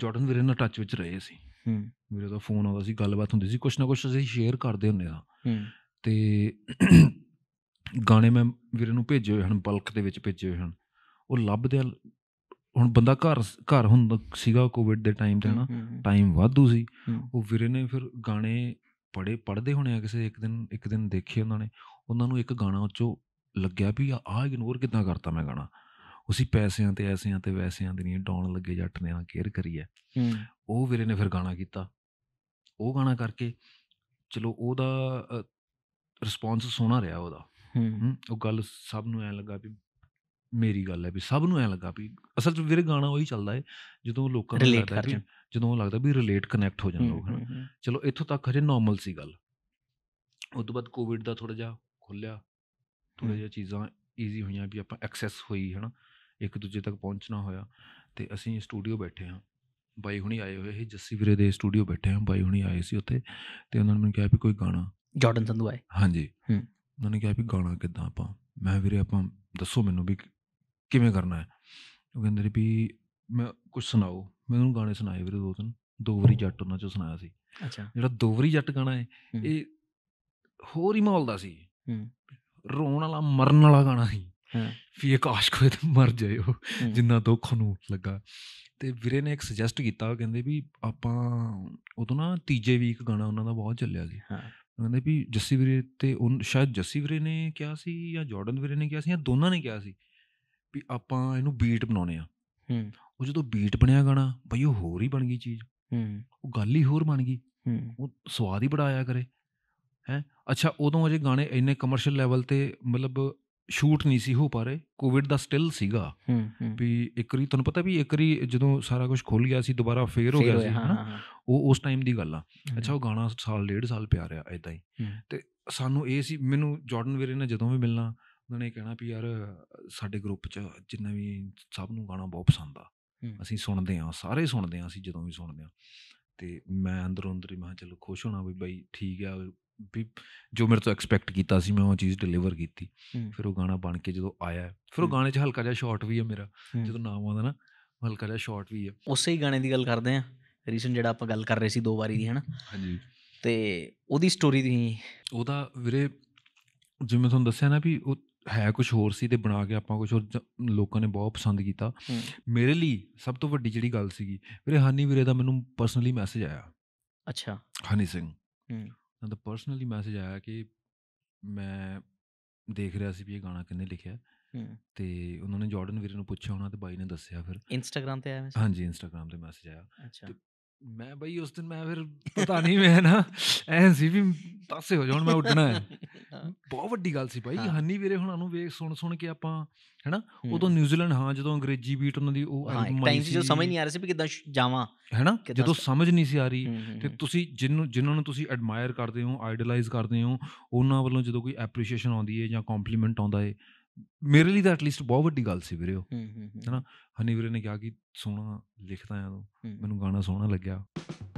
Jordan ਵੀਰੇ ਨਾਲ touch ਵਿੱਚ ਰਹੇ ਸੀ ਹੂੰ ਵੀਰੇ ਦਾ ਫੋਨ ਆਉਂਦਾ ਸੀ ਗੱਲਬਾਤ ਹੁੰਦੀ ਸੀ ਕੁਛ ਨਾ ਕੁਛ ਅਸੀਂ ਸ਼ੇਅਰ ਕਰਦੇ ਹੁੰਦੇ ਸਾਂ ਹੂੰ ਤੇ ਗਾਣੇ ਮੈਂ ਵੀਰੇ ਨੂੰ ਭੇਜੇ ਹੋਏ ਹਨ ਬਲਕ ਦੇ ਵਿੱਚ ਭੇਜੇ ਹੋਏ ਹਨ ਉਹ ਲੱਭਦੇ ਹੁਣ ਬੰਦਾ ਘਰ ਘਰ ਹੁੰਦਾ ਸੀਗਾ ਕੋਵਿਡ ਦੇ ਟਾਈਮ ਤੇ ਨਾ ਟਾਈਮ ਵਾਧੂ ਸੀ ਉਹ ਵੀਰੇ ਨੇ ਫਿਰ ਗਾਣੇ ਪੜੇ ਪੜਦੇ ਹੋਣੇ ਆ ਕਿਸੇ ਇੱਕ ਦਿਨ ਇੱਕ ਦਿਨ ਦੇਖੇ ਉਹਨਾਂ ਨੇ ਉਹਨਾਂ ਨੂੰ ਇੱਕ ਗਾਣਾ ਉੱਚੋ ਚੋਂ ਲੱਗਿਆ ਵੀ ਆਹ ਇਗਨੋਰ ਕਿਦਾਂ ਕਰਤਾ ਮੈਂ ਗਾਣਾ ਉਸੀ ਪੈਸਿਆਂ ਤੇ ਐਸਿਆਂ ਤੇ ਵੈਸਿਆਂ ਦੇ ਨਹੀਂ ਡਾਉਣ ਲੱਗੇ ਜੱਟ ਨੇ ਆ ਕੇਅਰ ਕਰੀ ਹੈ ਉਹ ਵੀਰੇ ਨੇ ਫਿਰ ਗਾਣਾ ਕੀਤਾ ਉਹ ਗਾਣਾ ਕਰਕੇ ਚਲੋ ਉਹਦਾ ਰਿਸਪੌਂਸ ਸੋਹਣਾ ਰਿਹਾ ਉਹਦਾ ਉਹ ਗੱਲ ਸਭ ਨੂੰ ਐ ਲੱਗਾ ਵੀ ਮੇਰੀ ਗੱਲ ਹੈ ਵੀ ਸਭ ਨੂੰ ਐ ਲੱਗਾ ਵੀ ਅਸਲ ਚ ਵੀਰੇ ਗਾਣਾ ਉਹੀ ਚੱਲਦਾ ਹੈ ਜਦੋਂ ਲੋਕਾਂ ਨੂੰ ਲੱਗਦਾ ਵੀ ਜਦੋਂ ਉਹ ਲੱਗਦਾ ਵੀ ਰਿਲੇਟ ਕਨੈਕਟ ਹੋ ਜਾਂਦੇ ਲੋਕ ਹਨ ਚਲੋ ਇੱਥੋਂ ਤੱਕ ਹਜੇ ਨਾਰਮਲ ਸੀ ਗੱਲ ਉਸ ਤੋਂ ਬਾਅਦ ਕੋਵਿਡ ਦਾ ਥੋੜਾ ਜਿਹਾ ਖੁੱਲਿਆ ਥੋੜਾ ਜਿਹਾ ਚੀਜ਼ਾਂ ਈਜ਼ੀ ਹੋਈਆਂ ਵੀ ਆਪਾਂ ਐਕਸੈਸ ਹੋਈ ਹਨਾ ਇੱਕ ਦੂਜੇ ਤੱਕ ਪਹੁੰਚਣਾ ਹੋਇਆ ਤੇ ਅਸੀਂ ਸਟੂਡੀਓ ਬੈਠੇ ਹਾਂ ਬਾਈ ਹੁਣੀ ਆਏ ਹੋਏ ਸੀ ਜੱਸੀ ਵੀਰੇ ਦੇ ਸਟੂਡੀਓ ਬੈਠੇ ਹਾਂ ਬਾਈ ਹੁਣੀ ਆਏ ਸੀ ਉੱਥੇ ਤੇ ਉਹਨਾਂ ਨੇ ਮੈਨੂੰ ਕਿਹਾ ਵੀ ਕੋਈ ਗਾਣਾ ਜਾਰਡਨ ਸੰਧੂ ਆਏ ਹਾਂਜੀ ਹੂੰ ਉਹਨਾਂ ਨੇ ਕਿਹਾ ਵੀ ਗਾਣਾ ਕਿੱਦਾਂ ਆਪਾਂ ਮੈਂ ਵੀਰੇ ਆਪਾਂ ਦੱਸੋ ਮੈਨੂੰ ਵੀ ਕਿਵੇਂ ਕਰਨਾ ਹੈ ਉਹ ਕਹਿੰਦੇ ਵੀ ਮੈਂ ਕੁਝ ਸੁਣਾਓ ਮੈਂ ਉਹਨੂੰ ਗਾਣੇ ਸੁਣਾਏ ਵੀਰੇ ਦੋ ਤਿੰਨ ਦੋ ਵਾਰੀ ਜੱਟ ਉਹਨਾਂ ਚੋਂ ਸੁਣਾਇਆ ਸੀ ਅੱਛਾ ਜਿਹੜਾ ਦੋ ਵਾਰੀ ਜੱਟ ਗਾਣਾ ਹੈ ਇਹ ਹੋਰ ਹੀ ਮਾਹੌਲ ਦਾ ਸੀ ਹੂੰ ਰੋਣ ਵਾਲਾ ਮਰਨ ਵਾਲਾ ਗਾਣਾ ਸੀ ਵੀ ਇੱਕ ਆਸ਼ਕ ਕੋਈ ਤਾਂ ਮਰ ਜਾਇਓ ਜਿੰਨਾ ਦੁੱਖ ਨੂੰ ਲੱਗਾ ਤੇ ਵੀਰੇ ਨੇ ਇੱਕ ਸੁਜੈਸਟ ਕੀਤਾ ਉਹ ਕਹਿੰਦੇ ਵੀ ਆਪਾਂ ਉਦੋਂ ਨਾ ਤੀਜੇ ਵੀਕ ਗਾਣਾ ਉਹਨਾਂ ਦਾ ਬਹੁਤ ਚੱਲਿਆ ਸੀ ਹਾਂ ਕਹਿੰਦੇ ਵੀ ਜੱਸੀ ਵੀਰੇ ਤੇ ਉਹ ਸ਼ਾਇਦ ਜੱਸੀ ਵੀਰੇ ਨੇ ਕਿਹਾ ਸੀ ਜਾਂ ਜਾਰਡਨ ਵੀਰੇ ਨੇ ਕਿਹਾ ਸੀ ਜਾਂ ਦੋਨਾਂ ਨੇ ਕਿਹਾ ਸੀ ਵੀ ਆਪਾਂ ਇਹਨੂੰ ਬੀਟ ਬਣਾਉਣੇ ਆ ਹੂੰ ਉਹ ਜਦੋਂ ਬੀਟ ਬਣਿਆ ਗਾਣਾ ਬਈ ਉਹ ਹੋਰ ਹੀ ਬਣ ਗਈ ਚੀਜ਼ ਹੂੰ ਉਹ ਗੱਲ ਹੀ ਹੋਰ ਬਣ ਗਈ ਹੂੰ ਉਹ ਸਵਾਦ ਹੀ ਬੜਾ ਆਇਆ ਕਰੇ ਹੈ ਅੱਛਾ ਉਦੋਂ ਅਜੇ ਗਾਣੇ ਇੰਨੇ ਕਮਰਸ਼ੀਅਲ ਲੈਵਲ ਤੇ ਮਤਲਬ ਸ਼ੂਟ ਨਹੀਂ ਸੀ ਹੋ ਪਾ ਰਹੇ ਕੋਵਿਡ ਦਾ ਸਟਿਲ ਸੀਗਾ ਵੀ ਇੱਕ ਰੀ ਤੁਹਾਨੂੰ ਪਤਾ ਵੀ ਇੱਕ ਰੀ ਜਦੋਂ ਸਾਰਾ ਕੁਝ ਖੁੱਲ ਗਿਆ ਸੀ ਦੁਬਾਰਾ ਫੇਰ ਹੋ ਗਿਆ ਸੀ ਹਾਂ ਉਹ ਉਸ ਟਾਈਮ ਦੀ ਗੱਲ ਆ ਅੱਛਾ ਉਹ ਗਾਣਾ ਸਾਲ ਡੇਢ ਸਾਲ ਪਿਆ ਰਿਹਾ ਐਦਾਂ ਹੀ ਤੇ ਸਾਨੂੰ ਇਹ ਸੀ ਮੈਨੂੰ ਜਾਰਡਨ ਵੀਰੇ ਨੇ ਜਦੋਂ ਵੀ ਮਿਲਣਾ ਉਹਨਾਂ ਨੇ ਕਹਿਣਾ ਵੀ ਯਾਰ ਸਾਡੇ ਗਰੁੱਪ 'ਚ ਜਿੰਨਾ ਵੀ ਸਭ ਨੂੰ ਗਾਣਾ ਬਹੁਤ ਪਸੰਦ ਆ ਅਸੀਂ ਸੁਣਦੇ ਆ ਸਾਰੇ ਸੁਣਦੇ ਆ ਅਸੀਂ ਜਦੋਂ ਵੀ ਸੁਣਦੇ ਆ ਤੇ ਮੈਂ ਅੰਦਰੋਂ ਅੰਦਰ ਹੀ ਮੈਂ ਚਲੋ ਖੁਸ਼ ਹੋਣਾ ਵੀ ਬਾਈ ਠੀਕ ਆ ਵੀ ਜੋ ਮੇਰੇ ਤੋਂ ਐਕਸਪੈਕਟ ਕੀਤਾ ਸੀ ਮੈਂ ਉਹ ਚੀਜ਼ ਡਿਲੀਵਰ ਕੀਤੀ ਫਿਰ ਉਹ ਗਾਣਾ ਬਣ ਕੇ ਜਦੋਂ ਆਇਆ ਫਿਰ ਉਹ ਗਾਣੇ 'ਚ ਹਲਕਾ ਜਿਹਾ ਸ਼ਾਰਟ ਵੀ ਹੈ ਮੇਰਾ ਜਦੋਂ ਨਾਮ ਆਉਂਦਾ ਨਾ ਹਲਕਾ ਜਿਹਾ ਸ਼ਾਰਟ ਵੀ ਹੈ ਉਸੇ ਹੀ ਗਾਣੇ ਦੀ ਗੱਲ ਕਰਦੇ ਆ ਰੀਸੈਂਟ ਜਿਹੜਾ ਆਪਾਂ ਗੱਲ ਕਰ ਰਹੇ ਸੀ ਦੋ ਵਾਰੀ ਦੀ ਹਨਾ ਹਾਂਜੀ ਤੇ ਉਹਦੀ ਸਟੋਰੀ ਦੀ ਉਹਦਾ ਵੀਰੇ ਜਿਵੇਂ ਤੁਹਾਨੂੰ ਦੱਸਿਆ ਨਾ ਵੀ ਉਹ ਹੈ ਕੁਝ ਹੋਰ ਸੀ ਤੇ ਬਣਾ ਕੇ ਆਪਾਂ ਕੁਝ ਹੋਰ ਲੋਕਾਂ ਨੇ ਬਹੁਤ ਪਸੰਦ ਕੀਤਾ ਮੇਰੇ ਲਈ ਸਭ ਤੋਂ ਵੱਡੀ ਜਿਹੜੀ ਗੱਲ ਸੀਗੀ ਵੀਰੇ ਹਾਨੀ ਵੀਰੇ ਦਾ ਮੈਨੂੰ ਪਰਸਨਲੀ ਮੈਸੇਜ ਆਇਆ ਅੱਛਾ ਹਾਨੀ ਸਿੰਘ ਹੂੰ ਤਾਂ ਪਰਸਨਲੀ ਮੈਸੇਜ ਆਇਆ ਕਿ ਮੈਂ ਦੇਖ ਰਿਹਾ ਸੀ ਵੀ ਇਹ ਗਾਣਾ ਕਿੰਨੇ ਲਿਖਿਆ ਤੇ ਉਹਨਾਂ ਨੇ ਜਾਰਡਨ ਵੀਰ ਨੂੰ ਪੁੱਛਿਆ ਉਹਨਾਂ ਤੇ ਬਾਈ ਨੇ ਦੱਸਿਆ ਫਿਰ ਇੰਸਟਾਗ੍ਰam ਤੇ ਆਇਆ ਮੈਸੇਜ ਹਾਂਜੀ ਇੰਸਟਾਗ੍ਰam ਤੇ ਮੈਸੇਜ ਆਇਆ ਅੱਛਾ ਮੈਂ ਬਾਈ ਉਸ ਦਿਨ ਮੈਂ ਫਿਰ ਪਤਾ ਨਹੀਂ ਮੈਂ ਨਾ ਐਂ ਸੀ ਵੀ ਪਾਸੇ ਹੋ ਜਾਣ ਮੈਂ ਉੱਡਣਾ ਹੈ ਬਹੁਤ ਵੱਡੀ ਗੱਲ ਸੀ ਭਾਈ ਹਨੀ ਵੀਰੇ ਹੁਣਾਂ ਨੂੰ ਵੇਖ ਸੁਣ ਸੁਣ ਕੇ ਆਪਾਂ ਹੈਨਾ ਉਦੋਂ ਨਿਊਜ਼ੀਲੈਂਡ ਹਾਂ ਜਦੋਂ ਅੰਗਰੇਜ਼ੀ ਬੀਟ ਉਹਨਾਂ ਦੀ ਉਹ ਟਾਈਮ ਸੀ ਜਦੋਂ ਸਮਝ ਨਹੀਂ ਆ ਰਹੀ ਸੀ ਵੀ ਕਿਦਾਂ ਜਾਵਾਂ ਹੈਨਾ ਜਦੋਂ ਸਮਝ ਨਹੀਂ ਸੀ ਆ ਰਹੀ ਤੇ ਤੁਸੀਂ ਜਿੰਨੂੰ ਜਿਨ੍ਹਾਂ ਨੂੰ ਤੁਸੀਂ ਐਡਮਾਇਰ ਕਰਦੇ ਹੋ ਆਈਡਲਾਈਜ਼ ਕਰਦੇ ਹੋ ਉਹਨਾਂ ਵੱਲੋਂ ਜਦੋਂ ਕੋਈ ਐਪਰੀਸ਼ੀਏਸ਼ਨ ਆਉਂਦੀ ਹੈ ਜਾਂ ਕੰਪਲੀਮੈਂਟ ਆਉਂਦਾ ਹੈ ਮੇਰੇ ਲਈ ਤਾਂ ਐਟ ਲੀਸਟ ਬਹੁਤ ਵੱਡੀ ਗੱਲ ਸੀ ਵੀਰੇ ਉਹ ਹੈਨਾ ਹਨੀ ਵੀਰੇ ਨੇ ਕਿਹਾ ਕਿ ਸੋਹਣਾ ਲਿਖਦਾ ਆ ਤੂੰ ਮੈਨੂੰ ਗਾਣਾ ਸੋਹਣਾ ਲੱਗਿਆ